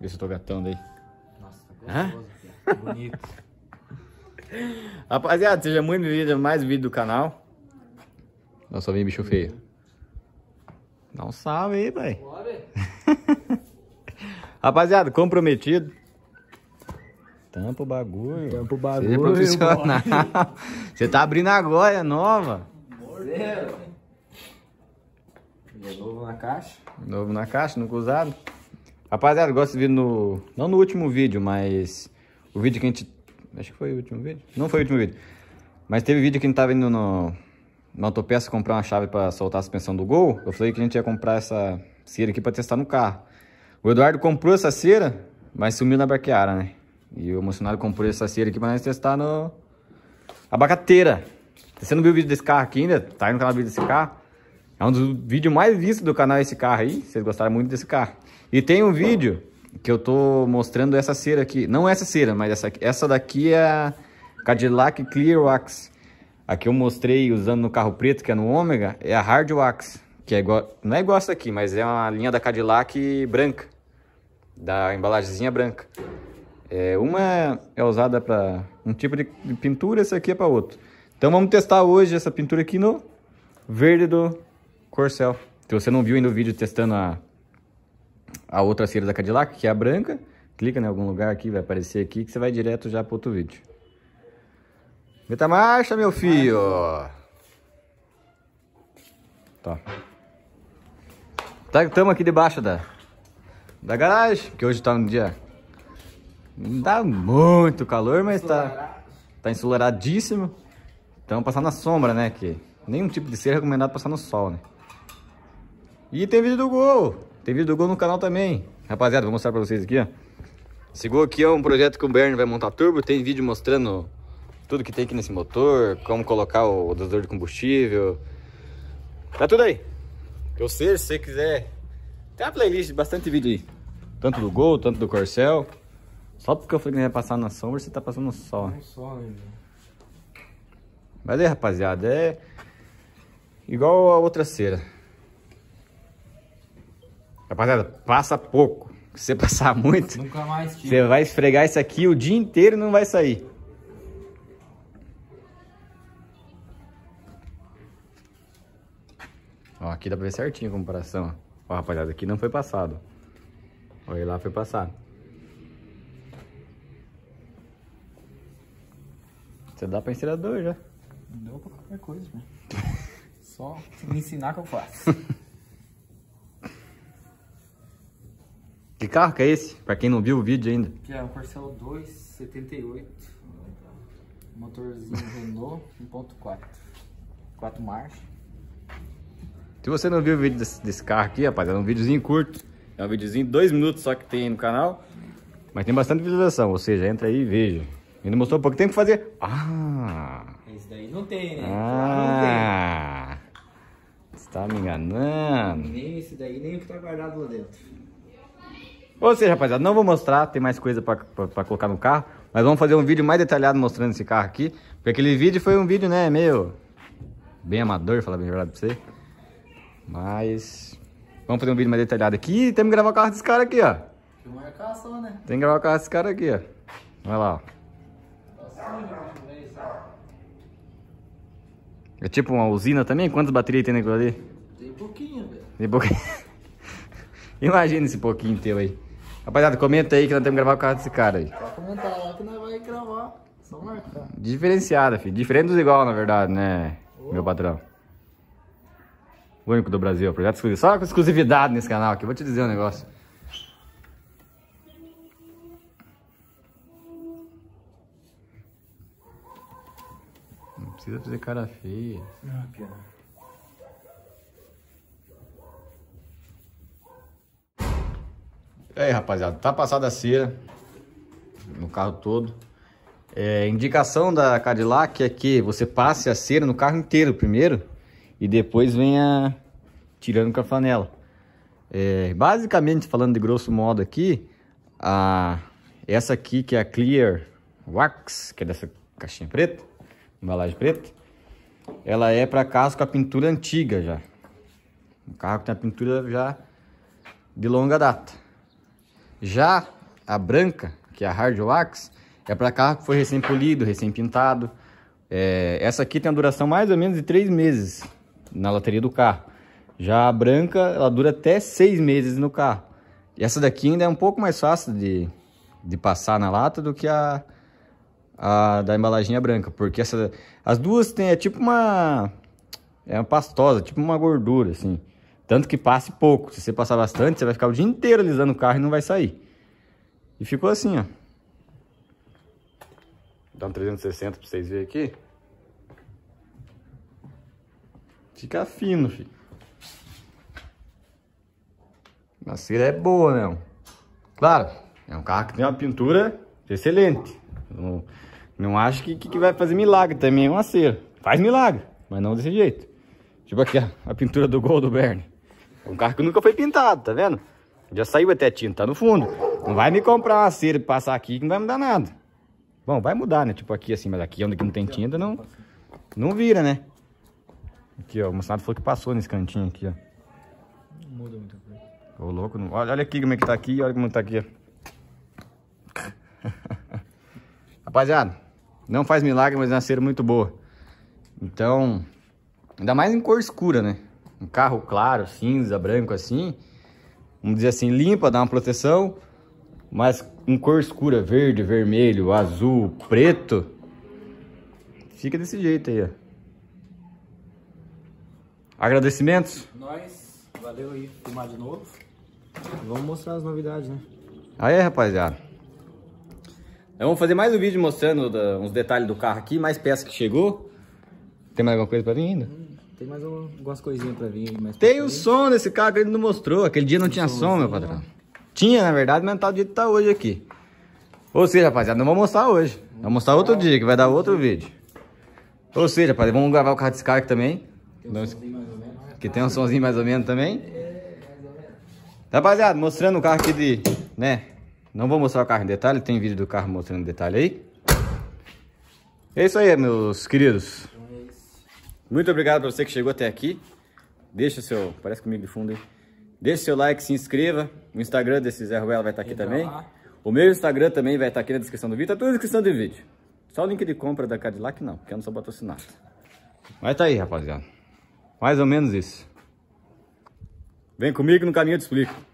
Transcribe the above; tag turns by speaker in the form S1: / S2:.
S1: Vê se eu tô gatando aí. Nossa, tá gostoso, tá bonito. Rapaziada, seja muito bem-vindo a mais um vídeo do canal. Nossa, vem bicho feio. Dá um salve aí, pai. Rapaziada, comprometido. Tampa o bagulho. Tampa o é bagulho. Seja profissional. Você tá abrindo agora, é nova. Mordeiro. novo na caixa. Novo na caixa, nunca usado. Rapaziada, gosto de vir no... Não no último vídeo, mas... O vídeo que a gente... Acho que foi o último vídeo. Não foi o último vídeo. Mas teve vídeo que a gente tava indo no... Na autopeça comprar uma chave para soltar a suspensão do Gol. Eu falei que a gente ia comprar essa cera aqui para testar no carro. O Eduardo comprou essa cera, mas sumiu na barqueara, né? E o emocionado comprou essa cera aqui para nós testar no... Abacateira. Se você não viu o vídeo desse carro aqui ainda, tá aí no canal do vídeo desse carro. É um dos vídeos mais vistos do canal esse carro aí. Vocês gostaram muito desse carro. E tem um vídeo que eu tô mostrando essa cera aqui. Não essa cera, mas essa, essa daqui é a Cadillac Clear Wax. Aqui eu mostrei usando no carro preto, que é no Ômega, é a Hard Wax. Que é igual, não é igual essa aqui, mas é uma linha da Cadillac branca. Da embalagemzinha branca. É, uma é usada para um tipo de pintura, essa aqui é para outro. Então vamos testar hoje essa pintura aqui no verde do Corcel. Se você não viu ainda o vídeo testando a, a outra cera da Cadillac, que é a branca, clica em algum lugar aqui, vai aparecer aqui, que você vai direto já para outro vídeo. Meta marcha, meu filho! Tá. Estamos tá, aqui debaixo da, da garagem, que hoje está um dia... Não dá muito calor, mas está tá, tá ensolaradíssimo. estamos passando na sombra, né? Que nenhum tipo de cera é recomendado passar no sol, né? E tem vídeo do gol. Tem vídeo do gol no canal também. Rapaziada, vou mostrar pra vocês aqui, ó. Esse gol aqui é um projeto que o Bernie vai montar turbo. Tem vídeo mostrando tudo que tem aqui nesse motor. Como colocar o dosador de combustível. Tá tudo aí. Eu sei, se você quiser. Tem uma playlist, bastante vídeo aí. Tanto do Gol, tanto do Corcel. Só porque eu falei que não ia passar na sombra, você tá passando no é sol. Né, Mas é, rapaziada, é igual a outra cera. Rapaziada, passa pouco. Se você passar muito, você vai esfregar isso aqui o dia inteiro e não vai sair. Ó, aqui dá pra ver certinho a comparação. Ó, rapaziada, aqui não foi passado. Olha lá, foi passado. Você dá pra dois já. Dou pra qualquer coisa, velho. Né? Só me ensinar que eu faço. Que carro que é esse? Pra quem não viu o vídeo ainda. Que é o Corcel 278. Motorzinho Renault 1.4. 4 marchas. Se você não viu o vídeo desse, desse carro aqui, rapaz, é um videozinho curto. É um videozinho de 2 minutos só que tem aí no canal. Mas tem bastante visualização, ou seja, entra aí e veja. Ainda mostrou um pouco tempo fazer. Ah! Esse daí não tem, né? Ah! Você tá me enganando. Nem esse daí, nem o que tá guardado lá dentro. Ou seja, rapaziada, não vou mostrar, tem mais coisa para colocar no carro, mas vamos fazer um vídeo mais detalhado mostrando esse carro aqui, porque aquele vídeo foi um vídeo, né, meio bem amador, falar bem a verdade pra você. Mas vamos fazer um vídeo mais detalhado aqui e temos que gravar o carro desse cara aqui, ó. né? Tem que gravar o carro desse cara aqui, ó. Vai lá, ó. É tipo uma usina também? Quantas baterias tem naquilo ali? Tem pouquinho, velho. Tem pouquinho. Imagina esse pouquinho teu aí. Rapaziada, comenta aí que nós temos que gravar o carro desse cara aí. Pode comentar lá que nós vai gravar. Só marcar. Diferenciada, filho. Diferente dos igual, na verdade, né? Oh. Meu patrão. O único do Brasil, projeto exclusivo. Só com exclusividade nesse canal aqui. Vou te dizer um negócio. Não precisa fazer cara feia. Ah, pior. E aí, rapaziada, tá passada a cera no carro todo. É, indicação da Cadillac é que você passe a cera no carro inteiro primeiro e depois venha tirando com a flanela. É, basicamente, falando de grosso modo aqui, a, essa aqui que é a Clear Wax, que é dessa caixinha preta, embalagem preta, ela é para carros com a pintura antiga já. Um carro que tem a pintura já de longa data. Já a branca, que é a Hard Wax, é para carro que foi recém-polido, recém-pintado. É, essa aqui tem a duração mais ou menos de 3 meses na lateria do carro. Já a branca, ela dura até 6 meses no carro. E essa daqui ainda é um pouco mais fácil de, de passar na lata do que a, a da embalagem branca. Porque essa, as duas têm, é tipo uma... É uma pastosa, tipo uma gordura, assim. Tanto que passe pouco. Se você passar bastante, você vai ficar o dia inteiro alisando o carro e não vai sair. E ficou assim, ó. Dá um 360 pra vocês verem aqui. Fica fino, filho. A cera é boa, né? Claro, é um carro que tem uma pintura excelente. Não, não acho que, que, vai fazer milagre também, é uma cera. Faz milagre, mas não desse jeito. Tipo aqui a, a pintura do gol do Bernie. É um carro que nunca foi pintado, tá vendo? Já saiu até tinta, tá no fundo. Não vai me comprar uma cera pra passar aqui que não vai mudar nada. Bom, vai mudar, né? Tipo aqui assim, mas aqui onde não tem tinta não, não vira, né? Aqui, ó, o moçado falou que passou nesse cantinho aqui, ó. Não muda muita coisa. Ô, louco, não... olha, olha aqui como é que tá aqui, olha como tá aqui, Rapaziada, não faz milagre, mas é uma cera muito boa. Então, ainda mais em cor escura, né? um carro claro, cinza, branco assim, vamos dizer assim, limpa, dá uma proteção, mas com cor escura, verde, vermelho, azul, preto, fica desse jeito aí, ó. Agradecimentos? Nós, valeu aí filmar de novo. Vamos mostrar as novidades, né? Aí, rapaziada. Então, vamos fazer mais um vídeo mostrando uh, uns detalhes do carro aqui, mais peça que chegou. Tem mais alguma coisa pra vir ainda? Tem mais algumas coisinhas pra vir. Mais tem o som desse carro que ele não mostrou. Aquele dia não tinha som, som, meu patrão. Né? Tinha, na verdade, mas não tá do jeito que tá hoje aqui. Ou seja, rapaziada, não vou mostrar hoje. Vou mostrar outro dia, que vai dar outro vídeo. Ou seja, rapaziada, vamos gravar o carro desse carro aqui também. Tem um né? Que tem um somzinho mais ou menos também. Rapaziada, mostrando o carro aqui de... Né? Não vou mostrar o carro em detalhe. Tem vídeo do carro mostrando detalhe aí. É isso aí, meus queridos. Muito obrigado para você que chegou até aqui. Deixa seu... Parece comigo de fundo, Deixa seu like, se inscreva. O Instagram desse Zé Ruela vai estar tá aqui Entra também. Lá. O meu Instagram também vai estar tá aqui na descrição do vídeo. Tá tudo na descrição do vídeo. Só o link de compra da Cadillac não, porque eu não sou patrocinado. Mas tá aí, rapaziada. Mais ou menos isso. Vem comigo no caminho eu te explico.